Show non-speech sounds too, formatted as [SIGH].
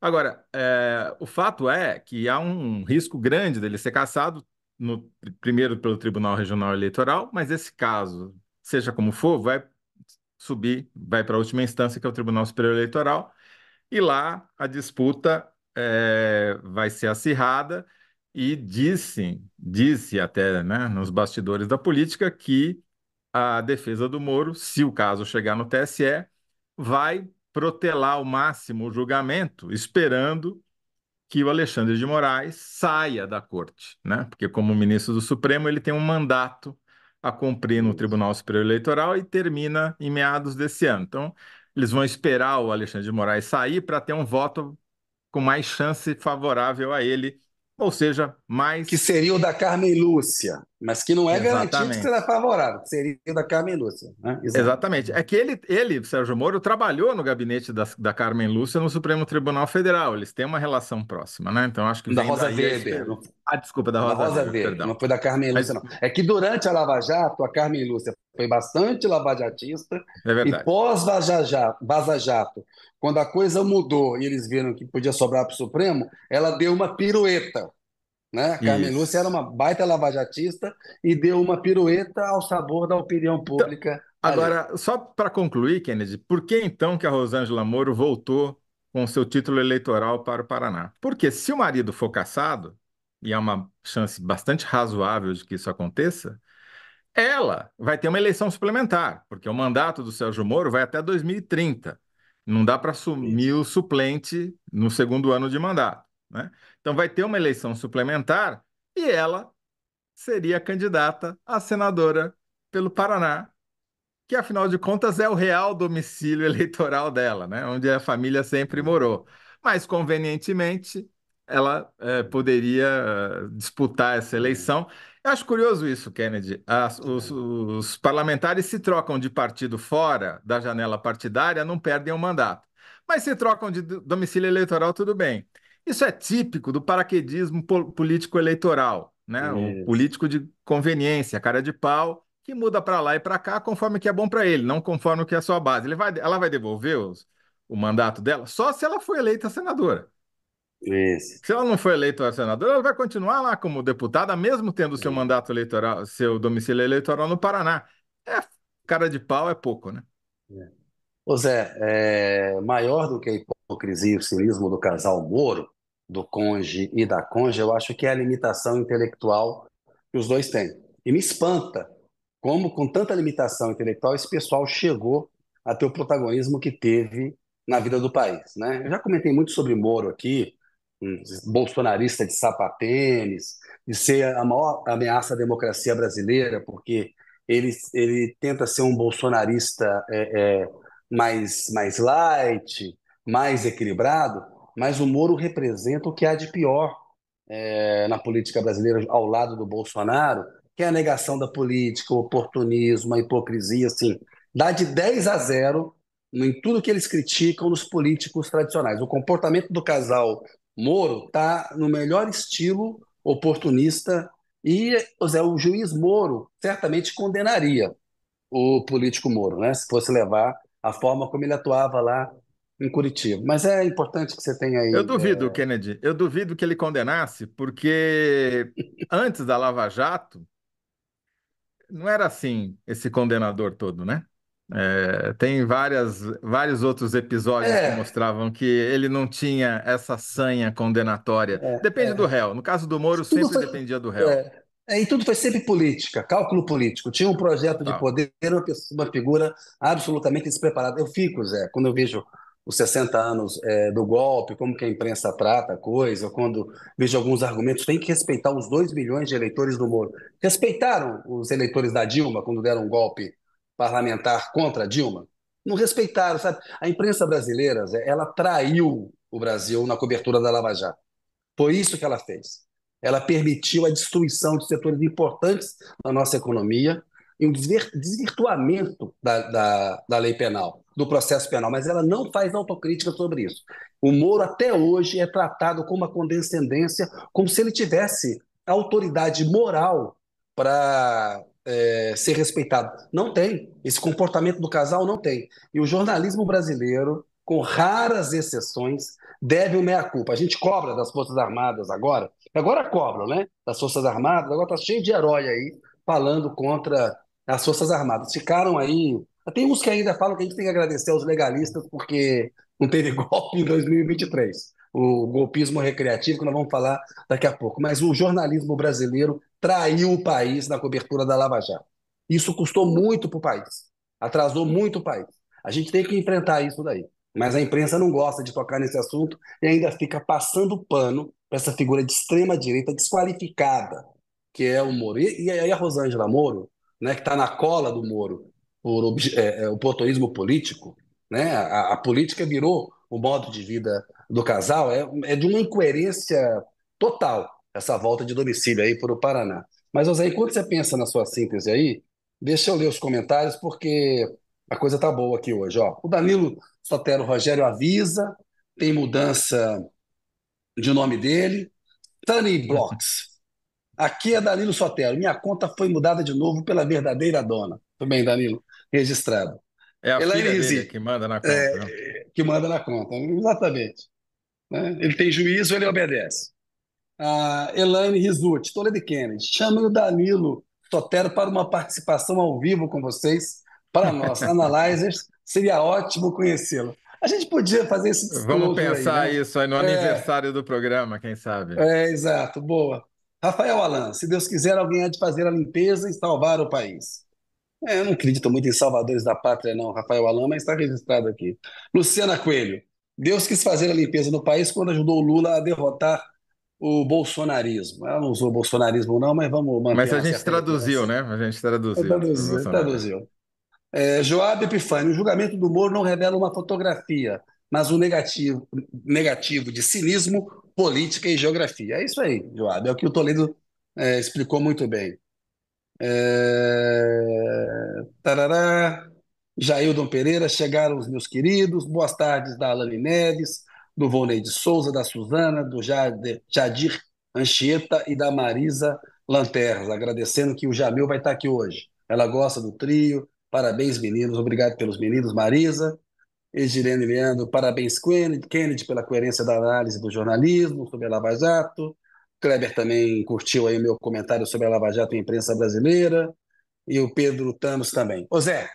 Agora, é, o fato é que há um risco grande dele ser cassado, no, primeiro pelo Tribunal Regional Eleitoral, mas esse caso, seja como for, vai subir, vai para a última instância, que é o Tribunal Superior Eleitoral, e lá a disputa é, vai ser acirrada. E disse, disse até né, nos bastidores da política que a defesa do Moro, se o caso chegar no TSE, vai protelar ao máximo o julgamento, esperando que o Alexandre de Moraes saia da corte, né? Porque como ministro do Supremo, ele tem um mandato a cumprir no Tribunal Superior Eleitoral e termina em meados desse ano. Então, eles vão esperar o Alexandre de Moraes sair para ter um voto com mais chance favorável a ele ou seja, mais. Que seria o da Carmen Lúcia, mas que não é Exatamente. garantido que será favorável, que seria o da Carmen Lúcia. Né? Exatamente. Exatamente. É que ele, ele, Sérgio Moro, trabalhou no gabinete da, da Carmen Lúcia no Supremo Tribunal Federal. Eles têm uma relação próxima, né? Então acho que. Da Rosa Weber. Não... Ah, desculpa, da Rosa, da Rosa Weber. Weber não foi da Carmen Lúcia, mas... não. É que durante a Lava Jato, a Carmen Lúcia foi bastante lavajatista. É verdade. E pós-Vaza Jato, quando a coisa mudou e eles viram que podia sobrar para o Supremo, ela deu uma pirueta. Né? Carmen Lúcia era uma baita lavajatista e deu uma pirueta ao sabor da opinião então, pública. Então, agora, só para concluir, Kennedy, por que então que a Rosângela Moro voltou com seu título eleitoral para o Paraná? Porque se o marido for caçado, e há é uma chance bastante razoável de que isso aconteça, ela vai ter uma eleição suplementar, porque o mandato do Sérgio Moro vai até 2030. Não dá para assumir o suplente no segundo ano de mandato. Né? Então, vai ter uma eleição suplementar e ela seria candidata a senadora pelo Paraná, que afinal de contas é o real domicílio [LAUGHS] eleitoral dela, né? onde a família sempre morou. Mas, convenientemente, ela eh, poderia eh, disputar essa eleição eu acho curioso isso, Kennedy. As, é. os, os, parlamentares se trocam de partido fora da janela partidária, não perdem o mandato. Mas se trocam de domicílio eleitoral, tudo bem. Isso é típico do paraquedismo político eleitoral, né? Isso. O político de conveniência, cara de pau, que muda para lá e para cá conforme que é bom para ele, não conforme o que é a sua base. Ele vai, ela vai devolver os, o mandato dela só se ela foi eleita senadora. Isso. Se ela não foi eleita senadora, ela vai continuar lá como deputada, mesmo tendo seu mandato eleitoral, seu domicílio eleitoral no Paraná. É, cara de pau é pouco, né? É. Zé, é, maior do que a hipocrisia e o cinismo do casal Moro, do conge e da conge, eu acho que é a limitação intelectual que os dois têm. E me espanta como, com tanta limitação intelectual, esse pessoal chegou a ter o protagonismo que teve na vida do país. Né? Eu já comentei muito sobre Moro aqui, bolsonarista de sapatênis, de ser a maior ameaça à democracia brasileira, porque ele, ele tenta ser um bolsonarista é, é, mais, mais light, mais equilibrado, mas o Moro representa o que há de pior é, na política brasileira ao lado do Bolsonaro, que é a negação da política, o oportunismo, a hipocrisia, assim, dá de 10 a 0 em tudo que eles criticam nos políticos tradicionais. O comportamento do casal Moro está no melhor estilo oportunista e seja, o juiz Moro certamente condenaria o político Moro, né? Se fosse levar a forma como ele atuava lá em Curitiba. Mas é importante que você tenha aí. Eu duvido, é... Kennedy. Eu duvido que ele condenasse, porque [LAUGHS] antes da Lava Jato não era assim esse condenador todo, né? É, tem várias, vários outros episódios é. que mostravam que ele não tinha essa sanha condenatória. É, Depende é. do réu. No caso do Moro, sempre foi, dependia do réu. É, é, e tudo foi sempre política, cálculo político. Tinha um projeto de tá. poder, uma, pessoa, uma figura absolutamente despreparada. Eu fico, Zé, quando eu vejo os 60 anos do golpe, como que a imprensa trata a coisa, quando vejo alguns argumentos, tem que respeitar os 2 milhões de eleitores do Moro. Respeitaram os eleitores da Dilma quando deram um golpe parlamentar contra Dilma? Não respeitaram, sabe? A imprensa brasileira, ela traiu o Brasil na cobertura da Lava Jato. Foi isso que ela fez. Ela permitiu a destruição de setores importantes da nossa economia e um desvirtuamento da, da, da lei penal, do processo penal, mas ela não faz autocrítica sobre isso. O Moro, até hoje, é tratado com uma condescendência, como se ele tivesse autoridade moral para é, ser respeitado. Não tem. Esse comportamento do casal não tem. E o jornalismo brasileiro, com raras exceções, deve o meia-culpa. A gente cobra das Forças Armadas agora, agora cobra né? Das Forças Armadas, agora tá cheio de herói aí falando contra as Forças Armadas. Ficaram aí. Tem uns que ainda falam que a gente tem que agradecer aos legalistas porque não teve [LAUGHS] golpe em 2023 o golpismo recreativo, que nós vamos falar daqui a pouco. Mas o jornalismo brasileiro traiu o país na cobertura da Lava Jato. Isso custou muito para o país, atrasou muito o país. A gente tem que enfrentar isso daí. Mas a imprensa não gosta de tocar nesse assunto e ainda fica passando pano para essa figura de extrema-direita desqualificada, que é o Moro. E, aí a Rosângela Moro, né, que está na cola do Moro por é, é, oportunismo político, né, a, a política virou o modo de vida do casal, é, é de uma incoerência total essa volta de domicílio aí para o Paraná. Mas, José, enquanto você pensa na sua síntese aí, deixa eu ler os comentários, porque a coisa tá boa aqui hoje. Ó. O Danilo Sotero Rogério avisa, tem mudança de nome dele. Tani Blocks. Aqui é Danilo Sotero. Minha conta foi mudada de novo pela verdadeira dona. Tudo bem, Danilo? Registrado. É a Elaine filha Rizzi. que manda na conta. Né? É, que manda na conta. Exatamente. Né? Ele tem juízo, ele obedece. A Elaine Risucci, Toledo Kennedy, chame o Danilo Totero para uma participação ao vivo com vocês, para nós, [LAUGHS] analyzers. Seria ótimo conhecê-lo. A gente podia fazer esse Vamos pensar aí, né? isso aí no é... aniversário do programa, quem sabe. É, exato, boa. Rafael Alan, se Deus quiser, alguém há de fazer a limpeza e salvar o país. É, eu não acredito muito em salvadores da pátria, não, Rafael Alain, mas está registrado aqui. Luciana Coelho. Deus quis fazer a limpeza no país quando ajudou o Lula a derrotar o bolsonarismo. Ela não usou bolsonarismo, não, mas vamos manter. Mas a gente traduziu, né? A gente traduziu. traduziu, traduziu. É, Joab Epifânio, o julgamento do Moro não revela uma fotografia, mas um negativo, negativo de cinismo, política e geografia. É isso aí, Joab. É o que o Toledo é, explicou muito bem. É... Tarará, Jaildon Pereira, chegaram os meus queridos. Boas tardes da Alane Neves, do Volney de Souza, da Suzana, do Jadir Anchieta e da Marisa Lanternas. Agradecendo que o Jamil vai estar aqui hoje. Ela gosta do trio. Parabéns, meninos. Obrigado pelos meninos, Marisa. Edilene Leandro, parabéns, Kennedy, Kennedy pela coerência da análise do jornalismo sobre a Lava Jato. Kleber também curtiu aí o meu comentário sobre a Lava Jato e a imprensa brasileira. E o Pedro Tamos também. Ô Zé,